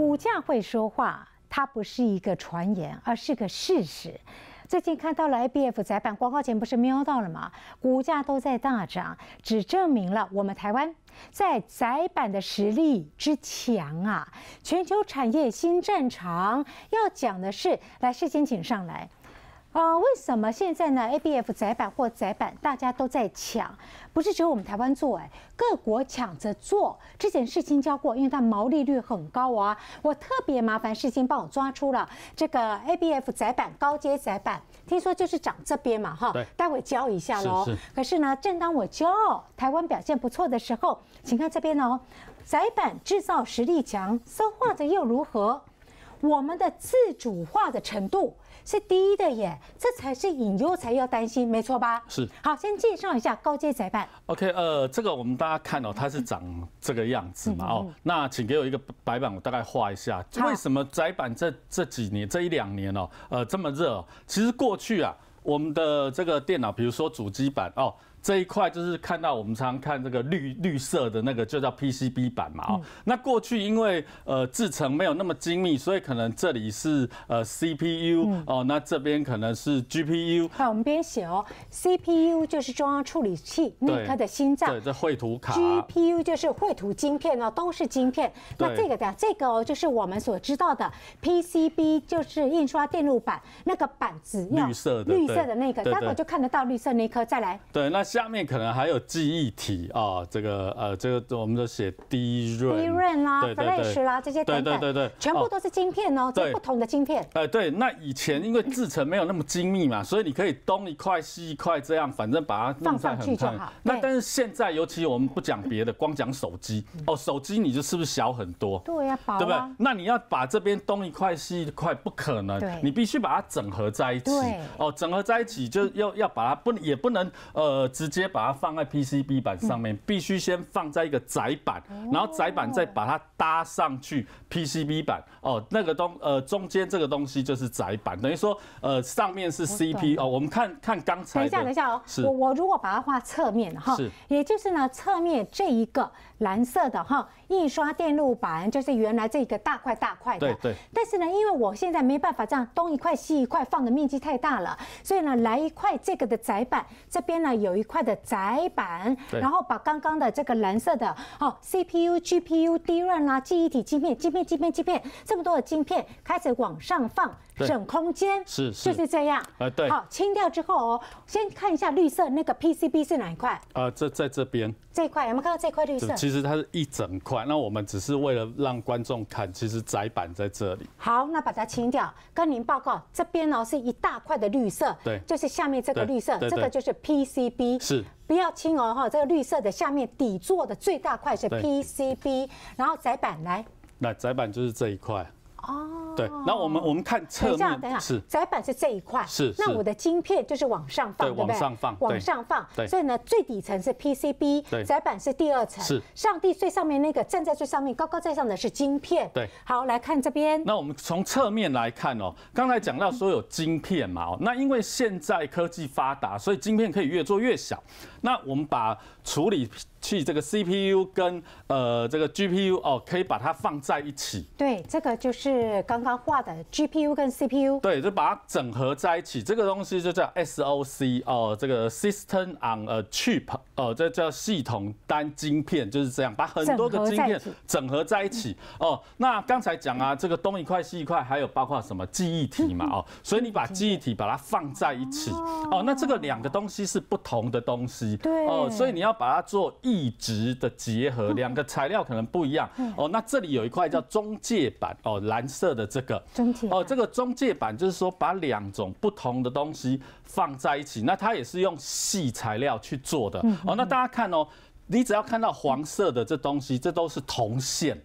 股价会说话，它不是一个传言，而是个事实。最近看到了 IBF 窄板广告前不是瞄到了吗？股价都在大涨，只证明了我们台湾在窄板的实力之强啊！全球产业新战场，要讲的是，来，世先请上来。啊，为什么现在呢？ABF 窄板或窄板大家都在抢，不是只有我们台湾做，哎，各国抢着做这件事情交过，因为它毛利率很高啊。我特别麻烦，事先帮我抓出了这个 ABF 窄板高阶窄板，听说就是长这边嘛，哈，待会教一下喽。可是呢，正当我骄傲台湾表现不错的时候，请看这边哦，窄板制造实力强，收货的又如何？我们的自主化的程度是低的耶，这才是隐忧，才要担心，没错吧？是。好，先介绍一下高阶窄板。OK，呃，这个我们大家看哦，它是长这个样子嘛。哦，那请给我一个白板，我大概画一下。为什么窄板这这几年、这一两年哦，呃，这么热？其实过去啊，我们的这个电脑，比如说主机板哦。这一块就是看到我们常看这个绿绿色的那个，就叫 PCB 板嘛。哦，那过去因为呃制程没有那么精密，所以可能这里是呃 CPU 哦，那这边可能是 GPU。好，我们边写哦，CPU 就是中央处理器，那颗的心脏。对，这绘图卡。GPU 就是绘图晶片哦，都是晶片。那这个的这个哦，就是我们所知道的 PCB，就是印刷电路板那个板子。绿色的，绿色的那个，待会就看得到绿色那颗，再来。对，那。下面可能还有记忆体啊，这个呃，这个我们都写 DRAM 啦，Flash 啦，这些等等，对对对对，全部都是晶片哦，就不同的晶片。哎，对，那以前因为制成没有那么精密嘛，所以你可以东一块西一块这样，反正把它放上去就好。那但是现在，尤其我们不讲别的，光讲手机哦，手机你就是不是小很多？对呀，薄，对不对？那你要把这边东一块西一块，不可能，你必须把它整合在一起。哦，整合在一起就要要把它不也不能呃。直接把它放在 PCB 板上面，必须先放在一个窄板，然后窄板再把它搭上去 PCB 板。哦，那个东呃中间这个东西就是窄板，等于说呃上面是 CP 哦。我们看看刚才。等一下，等一下哦。是。我我如果把它画侧面哈。是。也就是呢，侧面这一个。蓝色的哈，印刷电路板就是原来这个大块大块的。对对。但是呢，因为我现在没办法这样东一块西一块放的面积太大了，所以呢，来一块这个的窄板，这边呢有一块的窄板，然后把刚刚的这个蓝色的，哦 CPU、GPU、DRAM 啦，记忆体晶片、晶片、晶片、晶片，这么多的晶片开始往上放。省空间是就是这样。呃，对。好，清掉之后哦，先看一下绿色那个 PCB 是哪一块？啊，这在这边这一块，没有看到这块绿色。其实它是一整块，那我们只是为了让观众看，其实窄板在这里。好，那把它清掉。跟您报告，这边哦是一大块的绿色，对，就是下面这个绿色，这个就是 PCB。是。不要清哦哈，这个绿色的下面底座的最大块是 PCB，然后窄板来。那窄板就是这一块。哦，对，那我们我们看侧面，是载板是这一块，是那我的晶片就是往上放，对往上放，往上放，所以呢，最底层是 PCB，对，载板是第二层，是上帝最上面那个站在最上面高高在上的是晶片，对。好，来看这边，那我们从侧面来看哦，刚才讲到说有晶片嘛，哦，那因为现在科技发达，所以晶片可以越做越小，那我们把。处理器这个 CPU 跟呃这个 GPU 哦，可以把它放在一起。对，这个就是刚刚画的 GPU 跟 CPU。对，就把它整合在一起，这个东西就叫 SOC 哦，这个 System on a Chip 哦，这叫系统单晶片，就是这样，把很多个晶片整合在一起。哦，那刚才讲啊，这个东一块西一块，还有包括什么记忆体嘛，哦，所以你把记忆体把它放在一起，哦，那这个两个东西是不同的东西，对，哦，所以你要。把它做异质的结合，两个材料可能不一样哦。那这里有一块叫中介板哦，蓝色的这个。中介。哦，这个中介板就是说把两种不同的东西放在一起，那它也是用细材料去做的哦。那大家看哦，你只要看到黄色的这东西，这都是铜线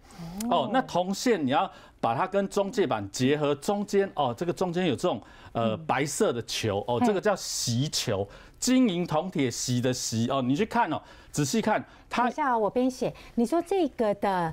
哦。那铜线你要把它跟中介板结合，中间哦，这个中间有这种呃白色的球哦，这个叫席球。金银铜铁锡的锡哦，你去看哦，仔细看它。等一下，我边写。你说这个的。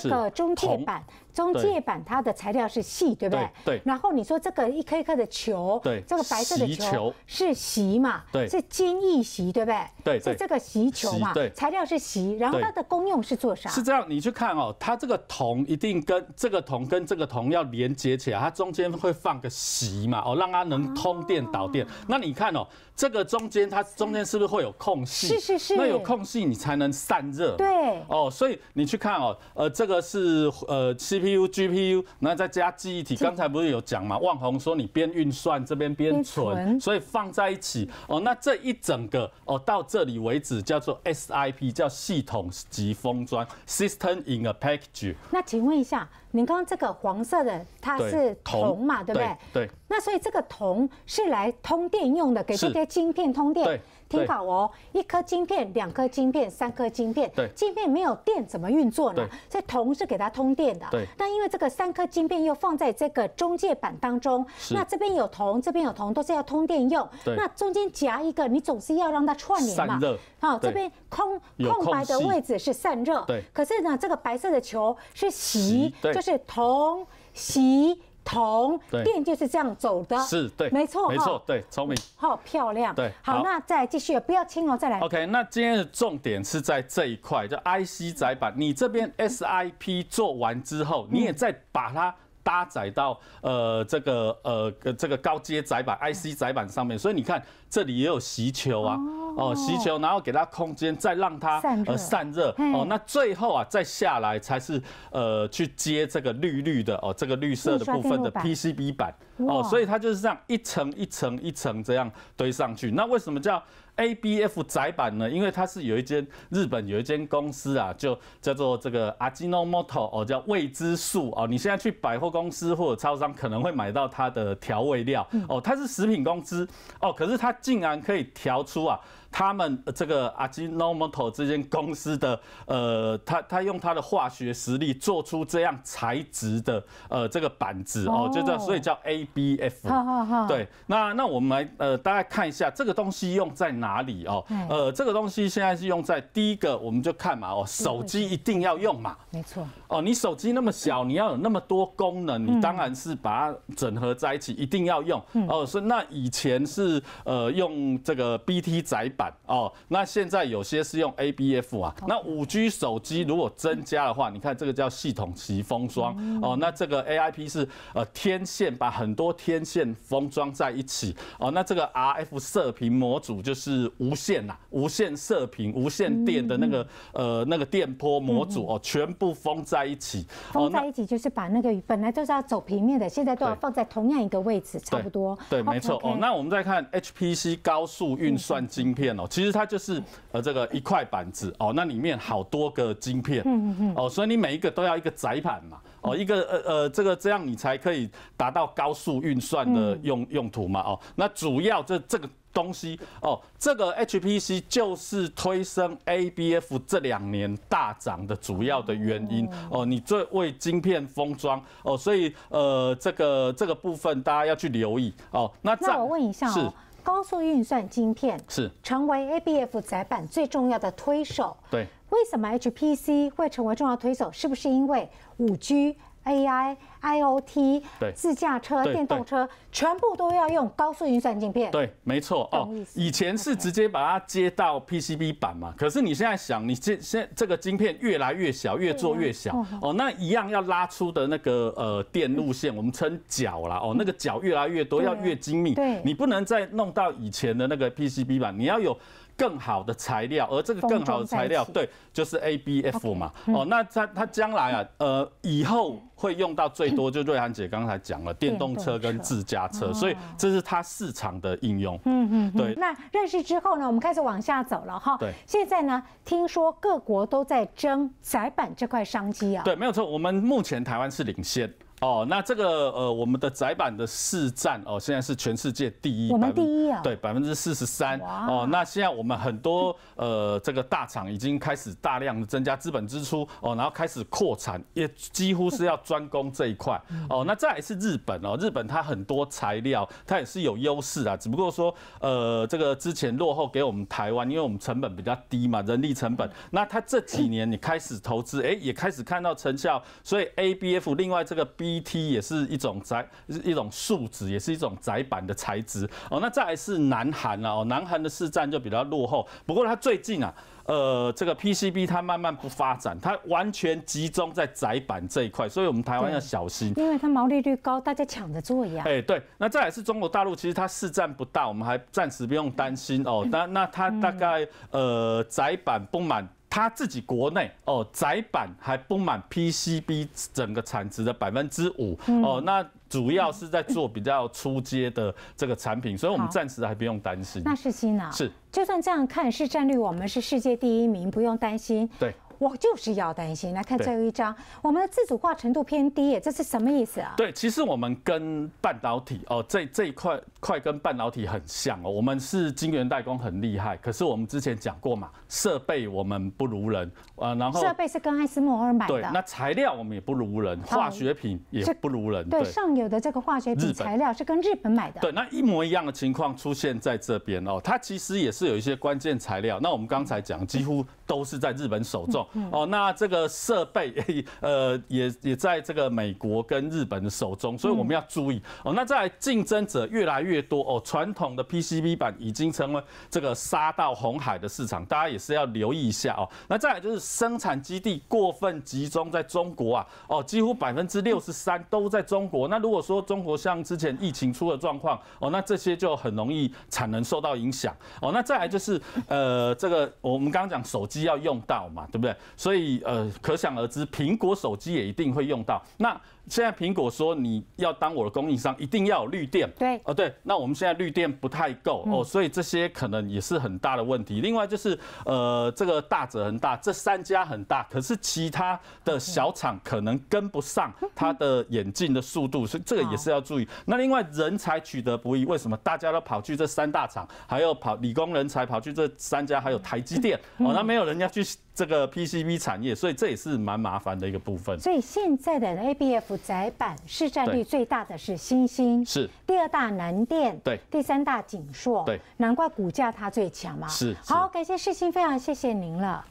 这个中介板，中介板它的材料是细，对不对？对。然后你说这个一颗一颗的球，对，这个白色的球是席嘛？对，是金翼席，对不对？对，是这个席球嘛？对，材料是席，然后它的功用是做啥？是这样，你去看哦，它这个铜一定跟这个铜跟这个铜要连接起来，它中间会放个席嘛，哦，让它能通电导电。那你看哦，这个中间它中间是不是会有空隙？是是是。那有空隙你才能散热。对。哦，所以你去看哦，呃。这个是呃 CPU、GPU，那再加记忆体。刚才不是有讲嘛？万红说你边运算这边边存，所以放在一起哦。那这一整个哦到这里为止叫做 SIP，叫系统级封装 （System in a Package）。那请问一下。您刚刚这个黄色的，它是铜嘛，对不对？对。那所以这个铜是来通电用的，给这些晶片通电。听好哦，一颗晶片、两颗晶片、三颗晶片，晶片没有电怎么运作呢？所以铜是给它通电的。对。那因为这个三颗晶片又放在这个中介板当中，那这边有铜，这边有铜，都是要通电用。对。那中间夹一个，你总是要让它串联嘛。散热。好，这边空空白的位置是散热。对。可是呢，这个白色的球是席。是同席同电就是这样走的，是对，没错，没错，对，聪明，好漂亮，对，好，那再继续，不要轻哦，再来，OK。那今天的重点是在这一块，就 IC 载板，你这边 SIP 做完之后，你也再把它。搭载到呃这个呃这个高阶载板 IC 载板上面，所以你看这里也有吸球啊，哦吸球，然后给它空间，再让它呃散热，哦那最后啊再下来才是呃去接这个绿绿的哦这个绿色的部分的 PCB 板，哦所以它就是这样一层一层一层这样堆上去，那为什么叫？A B F 窄板呢？因为它是有一间日本有一间公司啊，就叫做这个阿 m 诺 t o 哦，叫未知数哦。你现在去百货公司或者超商可能会买到它的调味料哦，它是食品公司哦，可是它竟然可以调出啊。他们这个阿基诺摩托这间公司的呃，他他用他的化学实力做出这样材质的呃这个板子哦，就叫所以叫 ABF。好好好。对，那那我们来呃，大家看一下这个东西用在哪里哦。呃，这个东西现在是用在第一个，我们就看嘛哦，手机一定要用嘛。没错。哦，你手机那么小，你要有那么多功能，你当然是把它整合在一起，一定要用。哦，是那以前是呃用这个 BT 窄板。哦，那现在有些是用 A B F 啊，那五 G 手机如果增加的话，你看这个叫系统级封装哦，那这个 A I P 是呃天线把很多天线封装在一起哦，那这个 R F 射频模组就是无线呐，无线射频无线电的那个呃那个电波模组哦，全部封在一起，封在一起就是把那个本来就是要走平面的，现在都要放在同样一个位置差不多，对，没错哦。那我们再看 H P C 高速运算晶片。其实它就是呃这个一块板子哦，那里面好多个晶片，嗯嗯嗯，哦，所以你每一个都要一个窄板嘛，哦，一个呃呃这个这样你才可以达到高速运算的用用途嘛，哦，那主要这这个东西哦，这个 HPC 就是推升 ABF 这两年大涨的主要的原因哦，你最为晶片封装哦，所以呃这个这个部分大家要去留意哦，那再我问一下哦。高速运算晶片是成为 ABF 载板最重要的推手。对，为什么 HPC 会成为重要推手？是不是因为五 G？AI、IOT、对，自驾车、电动车，全部都要用高速运算晶片。对，没错哦。以前是直接把它接到 PCB 板嘛，可是你现在想，你这现这个晶片越来越小，越做越小哦。那一样要拉出的那个呃电路线，我们称角啦哦。那个角越来越多，要越精密。对，你不能再弄到以前的那个 PCB 板，你要有。更好的材料，而这个更好的材料，对，就是 ABF 嘛。哦，那它它将来啊，呃，以后会用到最多，就瑞涵姐刚才讲了，电动车跟自家车，所以这是它市场的应用。嗯嗯，对。那认识之后呢，我们开始往下走了哈。对。现在呢，听说各国都在争窄板这块商机啊。对，没有错。我们目前台湾是领先。哦，那这个呃，我们的窄板的市占哦，现在是全世界第一，我们第一啊，对，百分之四十三。哦，那现在我们很多呃，这个大厂已经开始大量的增加资本支出哦，然后开始扩产，也几乎是要专攻这一块。哦，那再来是日本哦，日本它很多材料它也是有优势啊，只不过说呃，这个之前落后给我们台湾，因为我们成本比较低嘛，人力成本。那它这几年你开始投资，哎，也开始看到成效，所以 ABF，另外这个 B。P T 也是一种窄，一种树脂，也是一种窄板的材质哦。那再来是南韩了哦，南韩的市占就比较落后。不过它最近啊，呃，这个 P C B 它慢慢不发展，它完全集中在窄板这一块，所以我们台湾要小心。因为它毛利率高，大家抢着做呀。哎，对。那再来是中国大陆，其实它市占不大，我们还暂时不用担心哦。那那它大概呃窄板不满。他自己国内哦，窄板还不满 PCB 整个产值的百分之五哦，那主要是在做比较出街的这个产品，所以我们暂时还不用担心。那是新啊，是就算这样看，市占率我们是世界第一名，不用担心。对。我就是要担心来看最后一张，我们的自主化程度偏低，这是什么意思啊？对，其实我们跟半导体哦，这这一块块跟半导体很像哦，我们是晶圆代工很厉害，可是我们之前讲过嘛，设备我们不如人呃，然后设备是跟爱斯摩尔买的，对，那材料我们也不如人，化学品也不如人，对，上游的这个化学材料是跟日本买的，对，那一模一样的情况出现在这边哦，它其实也是有一些关键材料，那我们刚才讲几乎都是在日本手中。哦，那这个设备呃也也在这个美国跟日本的手中，所以我们要注意哦。那在竞争者越来越多哦，传统的 PCB 板已经成为这个杀到红海的市场，大家也是要留意一下哦。那再来就是生产基地过分集中在中国啊，哦，几乎百分之六十三都在中国。那如果说中国像之前疫情出的状况哦，那这些就很容易产能受到影响哦。那再来就是呃这个我们刚刚讲手机要用到嘛，对不对？所以，呃，可想而知，苹果手机也一定会用到那。现在苹果说你要当我的供应商，一定要有绿电。对，哦对，那我们现在绿电不太够哦，所以这些可能也是很大的问题。另外就是，呃，这个大者很大，这三家很大，可是其他的小厂可能跟不上它的演进的速度，所以这个也是要注意。那另外人才取得不易，为什么大家都跑去这三大厂，还有跑理工人才跑去这三家，还有台积电哦，那没有人家去这个 PCB 产业，所以这也是蛮麻烦的一个部分。所以现在的 ABF。窄板市占率最大的是星星，是第二大南电，对，第三大锦硕，对，难怪股价它最强嘛，是。好，感谢世新，非常谢谢您了，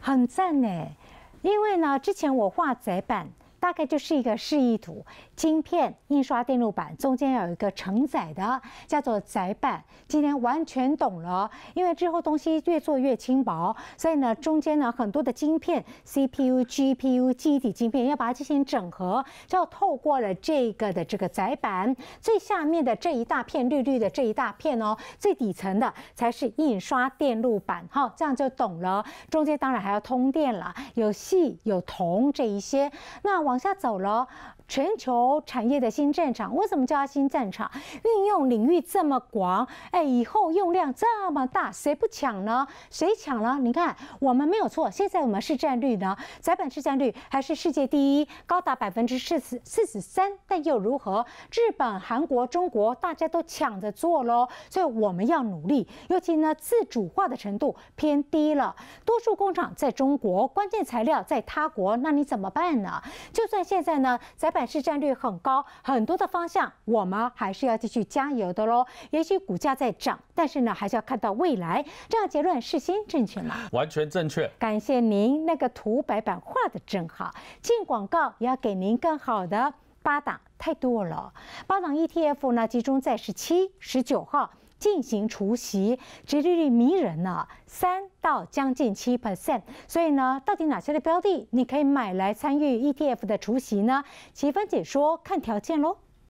很赞呢。因为呢，之前我画窄板。大概就是一个示意图，晶片、印刷电路板中间有一个承载的，叫做载板。今天完全懂了，因为之后东西越做越轻薄，所以呢，中间呢很多的晶片、CPU、GPU、基体晶片要把它进行整合，就要透过了这个的这个载板，最下面的这一大片绿绿的这一大片哦，最底层的才是印刷电路板哈，这样就懂了。中间当然还要通电了，有锡、有铜这一些。那我。往下走了，全球产业的新战场，为什么叫新战场？运用领域这么广，哎，以后用量这么大，谁不抢呢？谁抢了？你看我们没有错，现在我们市占率呢？窄板市占率还是世界第一，高达百分之四十四十三，但又如何？日本、韩国、中国，大家都抢着做喽，所以我们要努力，尤其呢，自主化的程度偏低了，多数工厂在中国，关键材料在他国，那你怎么办呢？就。就算现在呢，窄板市占率很高，很多的方向我们还是要继续加油的喽。也许股价在涨，但是呢，还是要看到未来。这样结论事先正确吗？完全正确。感谢您那个图白板画的真好。进广告也要给您更好的八档，太多了。八档 ETF 呢，集中在十七、十九号。进行除息，直益率迷人呢，三到将近七 percent。所以呢，到底哪些的标的你可以买来参与 ETF 的除息呢？奇芬姐说，看条件喽。